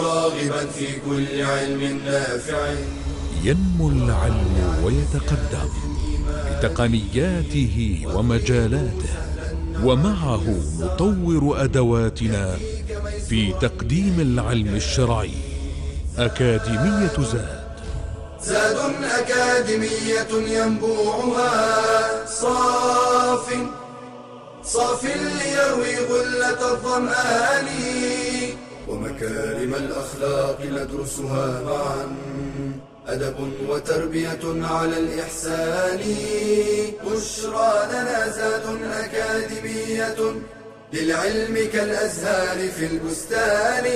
راغبا في كل علم نافع ينمو العلم ويتقدم بتقنياته ومجالاته ومعه نطور أدواتنا في تقديم العلم الشرعي أكاديمية زاد زاد أكاديمية ينبوعها صاف صاف ليروي غلة الظمآن مكارم الأخلاق ندرسها معا أدب وتربية على الإحسان بشرى لنا زاد أكاديمية للعلم كالأزهار في البستان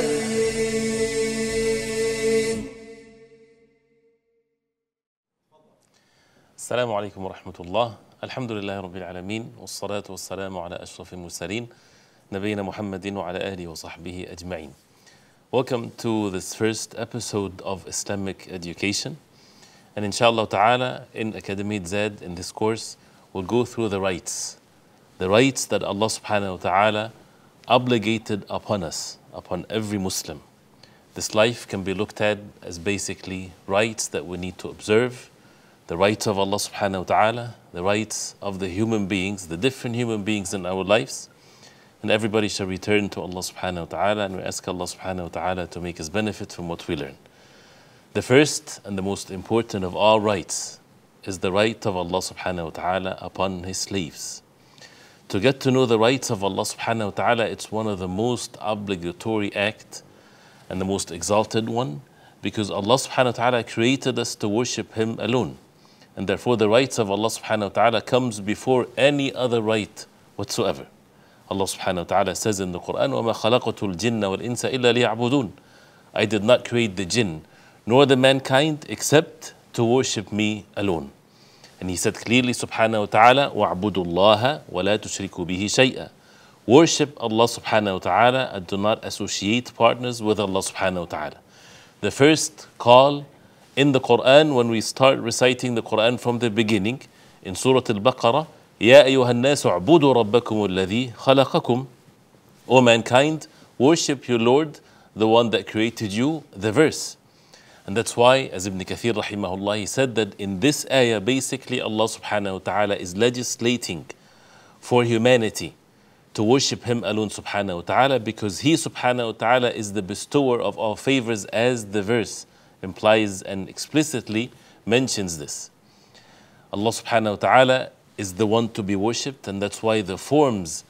السلام عليكم ورحمة الله الحمد لله رب العالمين والصلاة والسلام على أشرف المرسلين نبينا محمد وعلى آله وصحبه أجمعين Welcome to this first episode of Islamic Education. And inshallah ta'ala, in Academy Zed, in this course, we'll go through the rights. The rights that Allah subhanahu wa ta'ala obligated upon us, upon every Muslim. This life can be looked at as basically rights that we need to observe. The rights of Allah subhanahu wa ta'ala, the rights of the human beings, the different human beings in our lives and everybody shall return to Allah subhanahu wa ta'ala and we ask Allah subhanahu wa ta'ala to make us benefit from what we learn. The first and the most important of all rights is the right of Allah subhanahu wa ta'ala upon his slaves. To get to know the rights of Allah subhanahu wa ta'ala, it's one of the most obligatory act and the most exalted one because Allah subhanahu wa ta'ala created us to worship him alone. And therefore the rights of Allah subhanahu wa ta'ala comes before any other right whatsoever. Allah subhanahu wa ta'ala says in the Quran, وَمَا خَلَقَتُ الْجِنَّ وَالْإِنسَ إِلَّا لِيَعْبُدُونَ I did not create the jinn, nor the mankind, except to worship me alone. And he said clearly, subhanahu wa ta'ala, وَعْبُدُوا اللَّهَ وَلَا تُشْرِكُوا بِهِ شَيْئًا Worship Allah subhanahu wa ta'ala and do not associate partners with Allah subhanahu wa ta'ala. The first call in the Quran, when we start reciting the Quran from the beginning, in Surah Al-Baqarah, يا أيها الناس اعبدوا ربكم الذي خلقكم O mankind, worship your Lord, the one that created you, the verse. And that's why, as Ibn Kathir rahimahullah, he said that in this ayah, basically Allah subhanahu wa ta'ala is legislating for humanity to worship Him alone subhanahu wa ta'ala because He subhanahu wa ta'ala is the bestower of all favors as the verse implies and explicitly mentions this. Allah subhanahu wa ta'ala is the one to be worshipped, and that's why the forms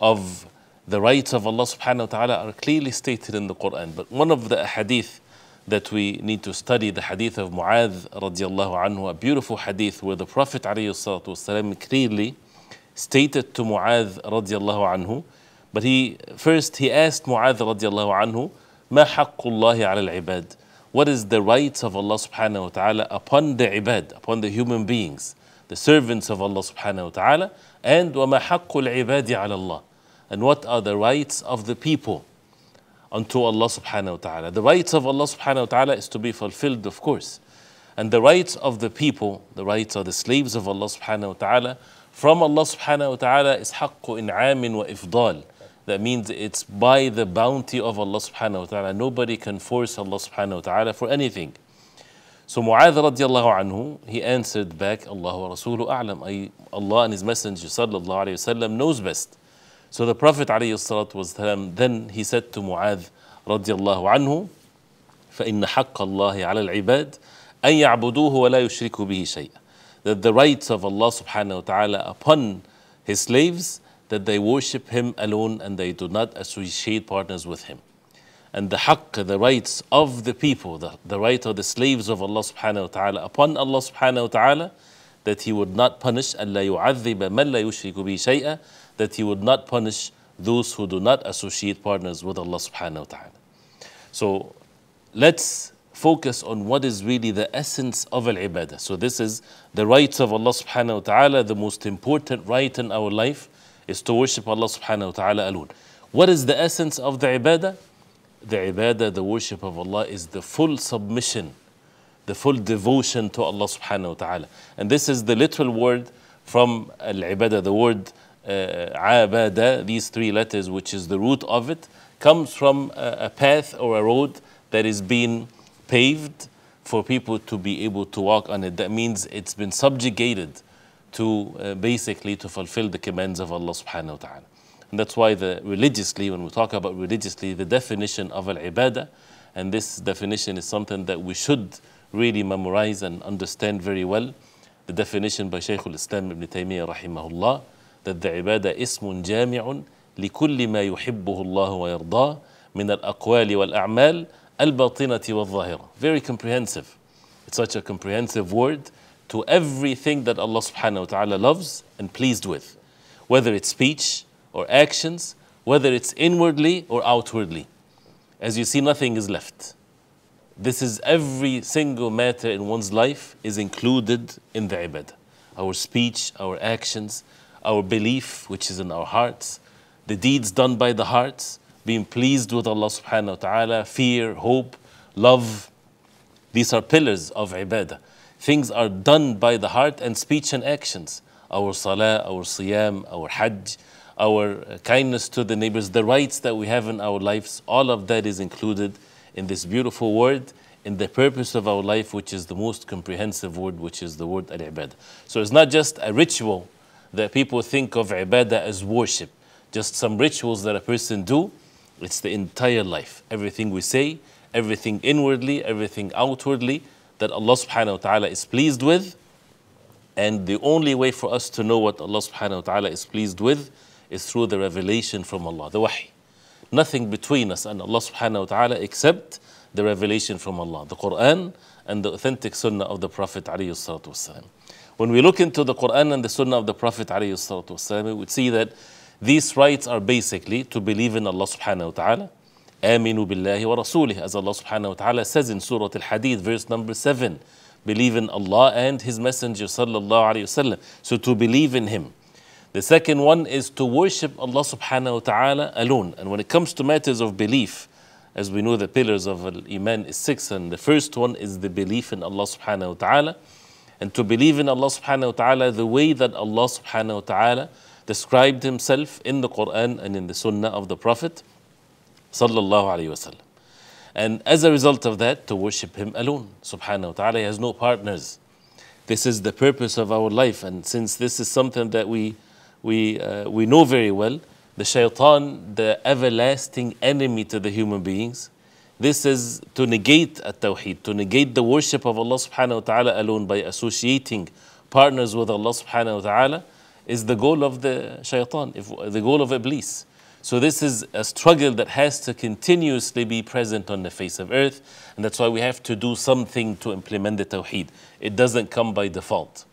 of the rights of Allah subhanahu wa ta'ala are clearly stated in the Quran. But one of the hadith that we need to study, the hadith of Mu'adh radiallahu anhu, a beautiful hadith where the Prophet والسلام, clearly stated to Mu'adh radiallahu anhu, but he first he asked Mu'adh radiallahu anhu, ما حق الله على العباد? What is the rights of Allah subhanahu wa ta'ala upon the ibad, upon the human beings? the servants of Allah subhanahu wa ta'ala, and وَمَا حَقُّ الْعِبَادِ عَلَى اللَّهِ And what are the rights of the people unto Allah subhanahu wa ta'ala? The rights of Allah subhanahu wa ta'ala is to be fulfilled, of course. And the rights of the people, the rights of the slaves of Allah subhanahu wa ta'ala, from Allah subhanahu wa ta'ala is حَقُّ إِنْعَامٍ وَإِفْضَالٍ that means it's by the bounty of Allah subhanahu wa ta'ala. Nobody can force Allah subhanahu wa ta'ala for anything. So Mu'adh radiallahu anhu, he answered back, Allah wa Rasulu a'lam, I, Allah and His Messenger sallallahu alayhi وسلم knows best. So the Prophet alayhi salatu wasallam, then he said to Mu'adh radiallahu anhu, فإن حق الله على العباد أن يعبدوه ولا يشركوا به شيئا. That the rights of Allah subhanahu wa ta'ala upon His slaves, that they worship Him alone and they do not associate partners with Him. and the haqq, the rights of the people, the, the right of the slaves of Allah subhanahu wa ta'ala upon Allah subhanahu wa ta'ala, that He would not punish, شَيْئًا that He would not punish those who do not associate partners with Allah subhanahu wa ta'ala. So let's focus on what is really the essence of al-ibadah. So this is the rights of Allah subhanahu wa ta'ala, the most important right in our life is to worship Allah subhanahu wa ta'ala alone. What is the essence of the ibadah? the ibadah, the worship of Allah is the full submission, the full devotion to Allah subhanahu wa ta'ala. And this is the literal word from al ibadah, the word uh, abada, these three letters, which is the root of it, comes from a, a path or a road that is being paved for people to be able to walk on it. That means it's been subjugated to uh, basically to fulfill the commands of Allah subhanahu wa ta'ala. And that's why the religiously, when we talk about religiously, the definition of al-ibadah, and this definition is something that we should really memorize and understand very well. The definition by Shaykh al-Islam ibn Taymiyyah rahimahullah, that the ibadah ismun jami'un لكل ما يحبه الله ويرضاه من الأقوال والأعمال الباطنة والظاهرة. Very comprehensive. It's such a comprehensive word to everything that Allah subhanahu wa ta'ala loves and pleased with. Whether it's speech, or actions, whether it's inwardly or outwardly. As you see, nothing is left. This is every single matter in one's life is included in the ibadah. Our speech, our actions, our belief, which is in our hearts, the deeds done by the hearts, being pleased with Allah subhanahu wa ta'ala, fear, hope, love. These are pillars of ibadah. Things are done by the heart and speech and actions. Our salah, our siyam, our hajj, our kindness to the neighbors, the rights that we have in our lives, all of that is included in this beautiful word, in the purpose of our life, which is the most comprehensive word, which is the word al ibadah. So it's not just a ritual that people think of ibadah as worship, just some rituals that a person do. It's the entire life, everything we say, everything inwardly, everything outwardly that Allah subhanahu wa ta'ala is pleased with. And the only way for us to know what Allah subhanahu wa ta'ala is pleased with is through the revelation from Allah, the wahi. Nothing between us and Allah subhanahu wa ta'ala except the revelation from Allah, the Quran and the authentic sunnah of the Prophet alayhi When we look into the Quran and the sunnah of the Prophet alayhi we would see that these rights are basically to believe in Allah subhanahu wa ta'ala, آمنوا wa ورسوله as Allah subhanahu wa ta'ala says in Surah Al-Hadid verse number 7 believe in Allah and His Messenger sallallahu alayhi wasallam so to believe in Him the second one is to worship Allah subhanahu wa ta'ala alone. And when it comes to matters of belief, as we know the pillars of Iman is six, and the first one is the belief in Allah subhanahu wa ta'ala. And to believe in Allah subhanahu wa ta'ala the way that Allah subhanahu wa ta'ala described himself in the Quran and in the Sunnah of the Prophet. Sallallahu alayhi wasallam. And as a result of that, to worship him alone, subhanahu wa ta'ala, he has no partners. This is the purpose of our life, and since this is something that we we, uh, we know very well the shaitan, the everlasting enemy to the human beings. This is to negate at tawheed, to negate the worship of Allah subhanahu wa ta'ala alone by associating partners with Allah subhanahu wa ta'ala is the goal of the shaitan, if, the goal of Iblis. So this is a struggle that has to continuously be present on the face of earth, and that's why we have to do something to implement the Tawheed. It doesn't come by default.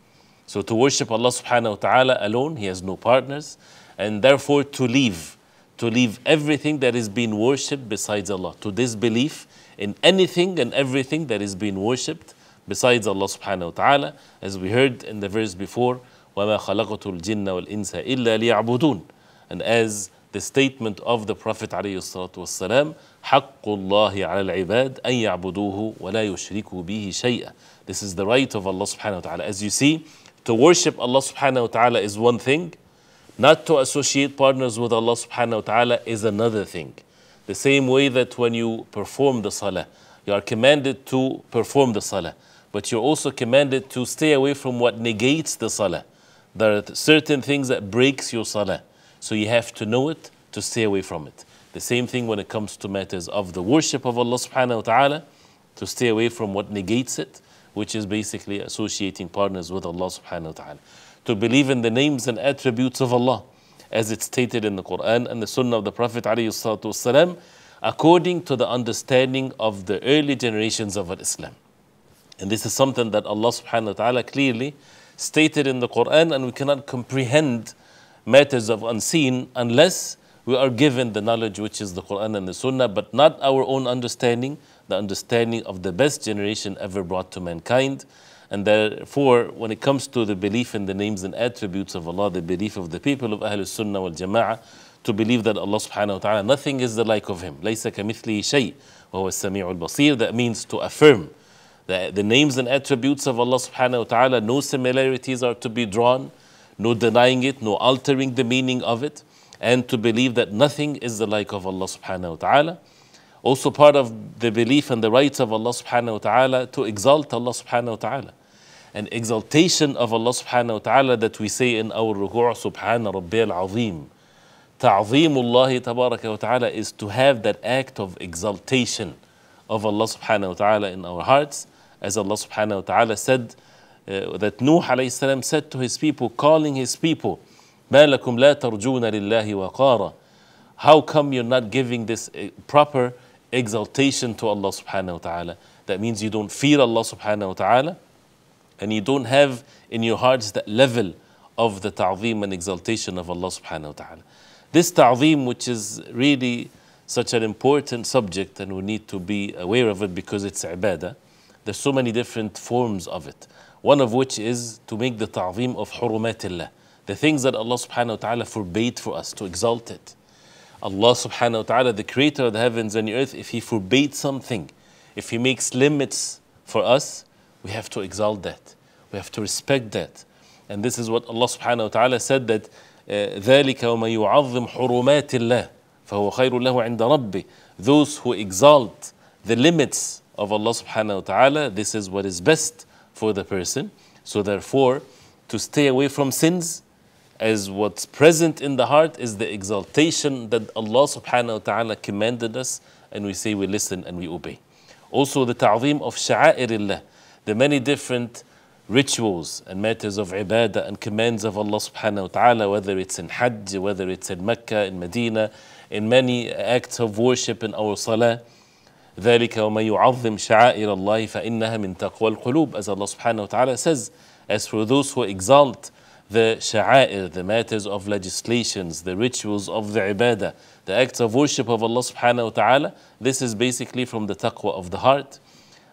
So to worship Allah subhanahu wa ta'ala alone, He has no partners, and therefore to leave, to leave everything that is being worshipped besides Allah, to disbelief in anything and everything that is being worshipped besides Allah subhanahu wa ta'ala, as we heard in the verse before, وَمَا خَلَقَتُ الْجِنَّ وَالْإِنسَ إِلَّا لِيَعْبُدُونَ And as the statement of the Prophet عليه الصلاة والسلام حق الله على العباد أن يعبدوه ولا يشركوا به شيئا This is the right of Allah subhanahu wa ta'ala. As you see, to worship Allah subhanahu wa ta'ala is one thing, not to associate partners with Allah subhanahu wa ta'ala is another thing. The same way that when you perform the salah, you are commanded to perform the salah, but you're also commanded to stay away from what negates the salah. There are certain things that breaks your salah, so you have to know it to stay away from it. The same thing when it comes to matters of the worship of Allah subhanahu wa ta'ala, to stay away from what negates it, which is basically associating partners with Allah subhanahu wa ta'ala. To believe in the names and attributes of Allah, as it's stated in the Quran and the Sunnah of the Prophet والسلام, according to the understanding of the early generations of Islam. And this is something that Allah subhanahu wa ta'ala clearly stated in the Quran, and we cannot comprehend matters of unseen unless we are given the knowledge which is the Quran and the Sunnah, but not our own understanding, the understanding of the best generation ever brought to mankind. And therefore, when it comes to the belief in the names and attributes of Allah, the belief of the people of Ahlul Sunnah wal Jama'ah, to believe that Allah subhanahu wa ta'ala, nothing is the like of Him. لَيْسَ كَمِثْلِهِ شَيْءٍ وَهُوَ السَّمِيعُ الْبَصِيرُ That means to affirm that the names and attributes of Allah subhanahu wa ta'ala, no similarities are to be drawn, no denying it, no altering the meaning of it, and to believe that nothing is the like of Allah subhanahu wa ta'ala also part of the belief and the rights of Allah subhanahu wa ta'ala to exalt Allah subhanahu wa ta'ala. An exaltation of Allah subhanahu wa ta'ala that we say in our ruku' subhana rabbiyal azim. Ta'zimullah tabaraka wa ta'ala is to have that act of exaltation of Allah subhanahu wa ta'ala in our hearts. As Allah subhanahu wa ta'ala said, uh, that Nuh alayhi salam said to his people, calling his people, مَا لَكُمْ لَا تَرْجُونَ لِلَّهِ وَقَارًا How come you're not giving this uh, proper exaltation to Allah subhanahu wa ta'ala. That means you don't fear Allah subhanahu wa ta'ala and you don't have in your hearts that level of the ta'zeem and exaltation of Allah subhanahu wa ta'ala. This ta'zeem, which is really such an important subject and we need to be aware of it because it's ibadah, there's so many different forms of it. One of which is to make the ta'zeem of hurumatillah, the things that Allah subhanahu wa ta'ala forbade for us, to exalt it. Allah subhanahu wa ta'ala, the creator of the heavens and the earth, if He forbids something, if He makes limits for us, we have to exalt that. We have to respect that. And this is what Allah subhanahu wa ta'ala said that uh, ذَلِكَ وما يُعَظِّمْ حُرُمَاتِ اللَّهِ فَهُوَ خَيْرٌ لَهُ عِندَ ربي. Those who exalt the limits of Allah subhanahu wa ta'ala, this is what is best for the person. So therefore, to stay away from sins as what's present in the heart is the exaltation that Allah subhanahu wa ta'ala commanded us and we say we listen and we obey. Also the ta'zim of sha'airillah, the many different rituals and matters of ibadah and commands of Allah subhanahu wa ta'ala, whether it's in Hajj, whether it's in Mecca, in Medina, in many acts of worship in our salah. ذلك وما يعظم شعائر الله فإنها من تقوى القلوب as Allah subhanahu wa ta'ala says as for those who exalt the sha'air, the matters of legislations, the rituals of the ibadah, the acts of worship of Allah subhanahu wa ta'ala, this is basically from the taqwa of the heart.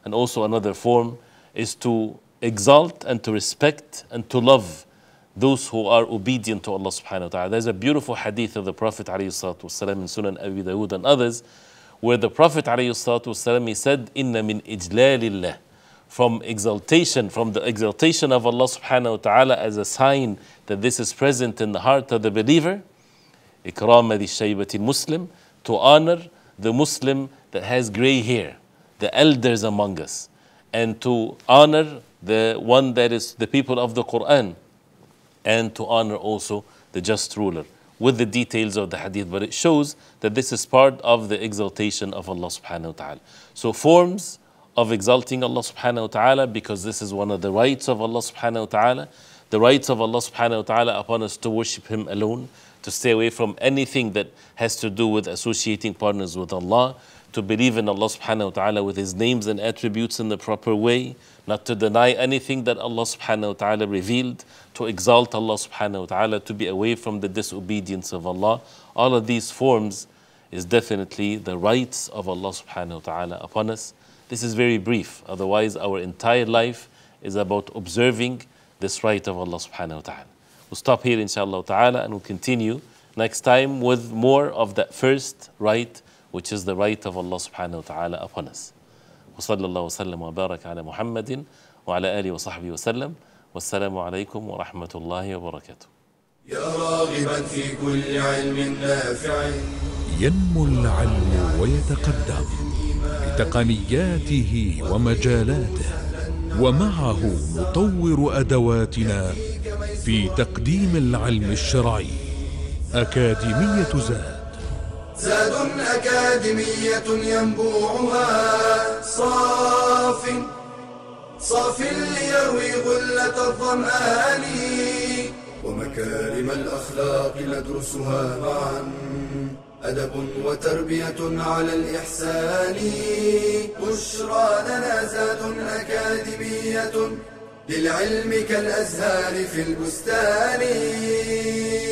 And also another form is to exalt and to respect and to love those who are obedient to Allah subhanahu wa ta'ala. There's a beautiful hadith of the Prophet والسلام, in Sunan Abi Dawood and others where the Prophet والسلام, he said, إِنَّ مِنْ إِجْلَالِ اللَّهِ from exaltation, from the exaltation of Allah subhanahu wa ta'ala as a sign that this is present in the heart of the believer, ikram al Muslim, to honor the Muslim that has gray hair, the elders among us, and to honor the one that is the people of the Quran, and to honor also the just ruler with the details of the hadith, but it shows that this is part of the exaltation of Allah subhanahu wa ta'ala. So forms of exalting Allah subhanahu wa ta'ala because this is one of the rights of Allah subhanahu wa ta'ala. The rights of Allah subhanahu wa ta'ala upon us to worship Him alone, to stay away from anything that has to do with associating partners with Allah, to believe in Allah subhanahu wa ta'ala with His names and attributes in the proper way, not to deny anything that Allah subhanahu wa ta'ala revealed, to exalt Allah subhanahu wa ta'ala, to be away from the disobedience of Allah. All of these forms is definitely the rights of Allah subhanahu wa ta'ala upon us. This is very brief. Otherwise, our entire life is about observing this right of Allah subhanahu wa ta'ala. We'll stop here inshallah ta'ala and we'll continue next time with more of that first right, which is the right of Allah subhanahu wa ta'ala upon us. وصلى الله وسلم وبارك على محمد وعلى آله وصحبه وسلم والسلام عليكم ورحمة الله وبركاته يا راغبا في كل علم نافع ينمو العلم ويتقدم تقنياته ومجالاته ومعه نطور أدواتنا في تقديم العلم الشرعي أكاديمية زاد زاد أكاديمية ينبوعها صاف صاف ليروي غلة الظمآن ومكارم الأخلاق ندرسها معاً أدب وتربية على الإحسان بشرى لنا زاد أكاديمية للعلم كالأزهار في البستان